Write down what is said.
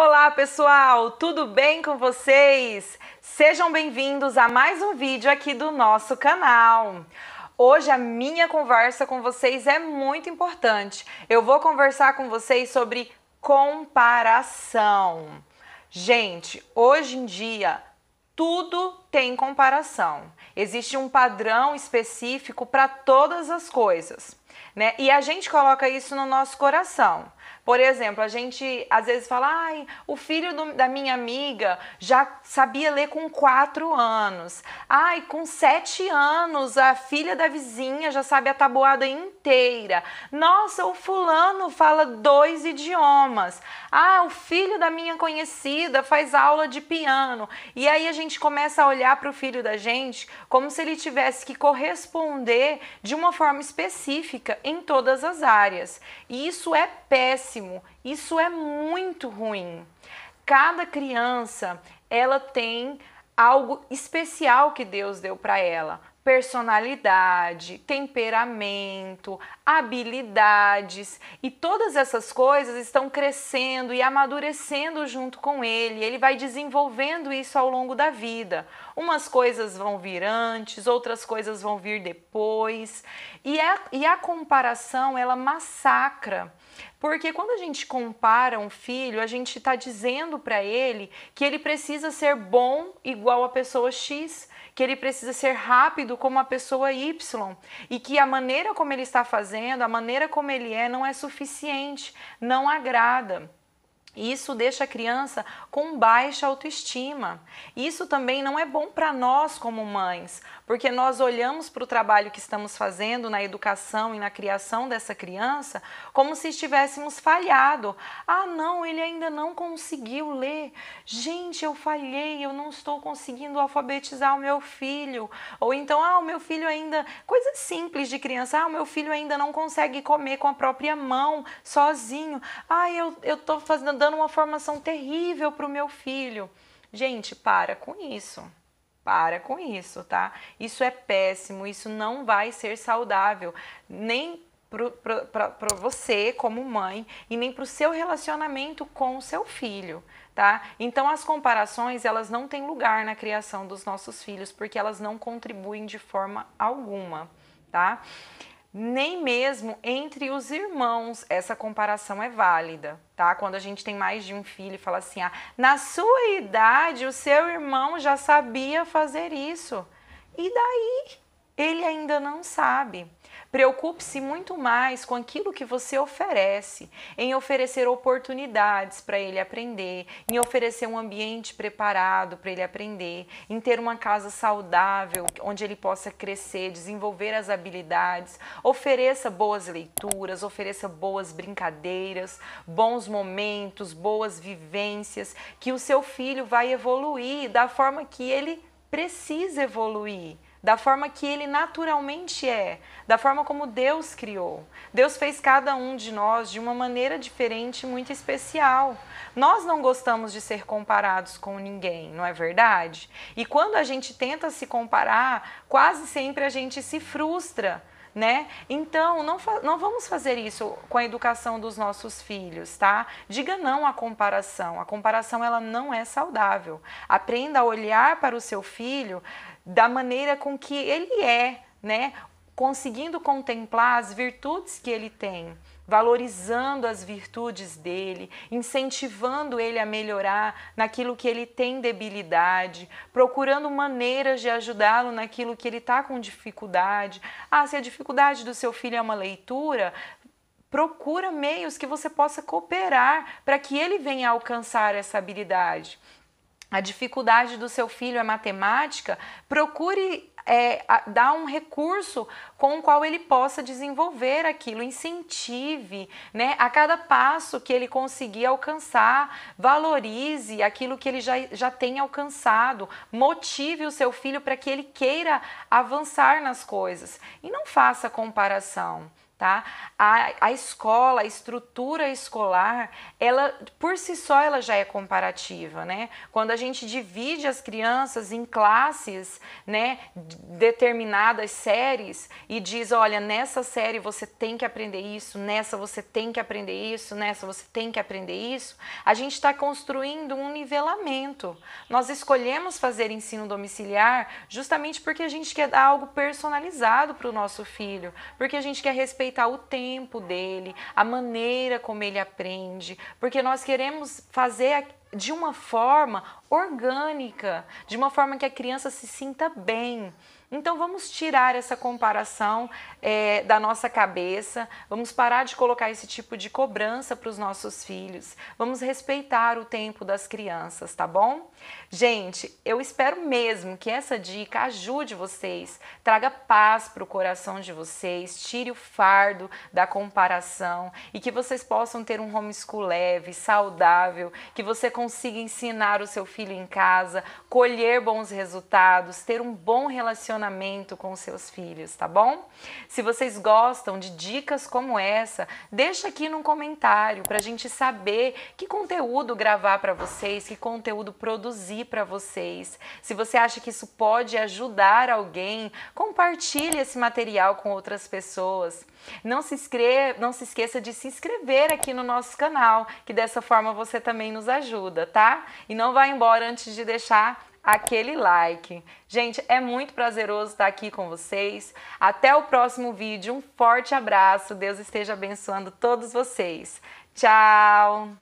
Olá pessoal, tudo bem com vocês? Sejam bem-vindos a mais um vídeo aqui do nosso canal. Hoje a minha conversa com vocês é muito importante. Eu vou conversar com vocês sobre comparação. Gente, hoje em dia tudo tem comparação. Existe um padrão específico para todas as coisas, né? E a gente coloca isso no nosso coração. Por exemplo, a gente às vezes fala, ai, o filho do, da minha amiga já sabia ler com quatro anos. Ai, com sete anos, a filha da vizinha já sabe a tabuada inteira. Nossa, o fulano fala dois idiomas. Ah, o filho da minha conhecida faz aula de piano. E aí a gente começa a olhar olhar para o filho da gente como se ele tivesse que corresponder de uma forma específica em todas as áreas. E isso é péssimo, isso é muito ruim. Cada criança, ela tem algo especial que Deus deu para ela personalidade, temperamento, habilidades e todas essas coisas estão crescendo e amadurecendo junto com ele. Ele vai desenvolvendo isso ao longo da vida. Umas coisas vão vir antes, outras coisas vão vir depois. E a, e a comparação ela massacra. Porque quando a gente compara um filho, a gente está dizendo para ele que ele precisa ser bom igual a pessoa X, que ele precisa ser rápido como a pessoa Y e que a maneira como ele está fazendo, a maneira como ele é, não é suficiente, não agrada isso deixa a criança com baixa autoestima. Isso também não é bom para nós como mães, porque nós olhamos para o trabalho que estamos fazendo na educação e na criação dessa criança como se estivéssemos falhado. Ah, não, ele ainda não conseguiu ler. Gente, eu falhei, eu não estou conseguindo alfabetizar o meu filho. Ou então, ah, o meu filho ainda. Coisa simples de criança. Ah, o meu filho ainda não consegue comer com a própria mão, sozinho. Ah, eu estou fazendo dando uma formação terrível para o meu filho. Gente, para com isso. Para com isso, tá? Isso é péssimo, isso não vai ser saudável, nem para você como mãe e nem para o seu relacionamento com o seu filho, tá? Então as comparações elas não têm lugar na criação dos nossos filhos porque elas não contribuem de forma alguma, tá? nem mesmo entre os irmãos essa comparação é válida, tá? Quando a gente tem mais de um filho e fala assim: ah, na sua idade o seu irmão já sabia fazer isso. E daí? ele ainda não sabe. Preocupe-se muito mais com aquilo que você oferece, em oferecer oportunidades para ele aprender, em oferecer um ambiente preparado para ele aprender, em ter uma casa saudável onde ele possa crescer, desenvolver as habilidades. Ofereça boas leituras, ofereça boas brincadeiras, bons momentos, boas vivências, que o seu filho vai evoluir da forma que ele precisa evoluir da forma que ele naturalmente é, da forma como Deus criou. Deus fez cada um de nós de uma maneira diferente, muito especial. Nós não gostamos de ser comparados com ninguém, não é verdade? E quando a gente tenta se comparar, quase sempre a gente se frustra. Né? Então, não, não vamos fazer isso com a educação dos nossos filhos, tá? Diga não à comparação. A comparação ela não é saudável. Aprenda a olhar para o seu filho da maneira com que ele é, né? Conseguindo contemplar as virtudes que ele tem, valorizando as virtudes dele, incentivando ele a melhorar naquilo que ele tem debilidade, procurando maneiras de ajudá-lo naquilo que ele está com dificuldade. Ah, se a dificuldade do seu filho é uma leitura, procura meios que você possa cooperar para que ele venha alcançar essa habilidade a dificuldade do seu filho é matemática, procure é, dar um recurso com o qual ele possa desenvolver aquilo, incentive, né? A cada passo que ele conseguir alcançar, valorize aquilo que ele já, já tem alcançado, motive o seu filho para que ele queira avançar nas coisas e não faça comparação tá? A, a escola, a estrutura escolar, ela por si só ela já é comparativa, né? Quando a gente divide as crianças em classes, né, determinadas séries e diz, olha, nessa série você tem que aprender isso, nessa você tem que aprender isso, nessa você tem que aprender isso, a gente está construindo um nivelamento. Nós escolhemos fazer ensino domiciliar justamente porque a gente quer dar algo personalizado para o nosso filho, porque a gente quer respeitar respeitar o tempo dele, a maneira como ele aprende, porque nós queremos fazer de uma forma orgânica, de uma forma que a criança se sinta bem. Então vamos tirar essa comparação é, da nossa cabeça, vamos parar de colocar esse tipo de cobrança para os nossos filhos, vamos respeitar o tempo das crianças, tá bom? Gente, eu espero mesmo que essa dica ajude vocês, traga paz para o coração de vocês, tire o fardo da comparação e que vocês possam ter um homeschool leve, saudável, que você consiga ensinar o seu filho em casa, colher bons resultados, ter um bom relacionamento relacionamento com seus filhos, tá bom? Se vocês gostam de dicas como essa, deixa aqui no comentário para a gente saber que conteúdo gravar para vocês, que conteúdo produzir para vocês. Se você acha que isso pode ajudar alguém, compartilhe esse material com outras pessoas. Não se, inscreva, não se esqueça de se inscrever aqui no nosso canal, que dessa forma você também nos ajuda, tá? E não vá embora antes de deixar aquele like. Gente, é muito prazeroso estar aqui com vocês. Até o próximo vídeo. Um forte abraço. Deus esteja abençoando todos vocês. Tchau!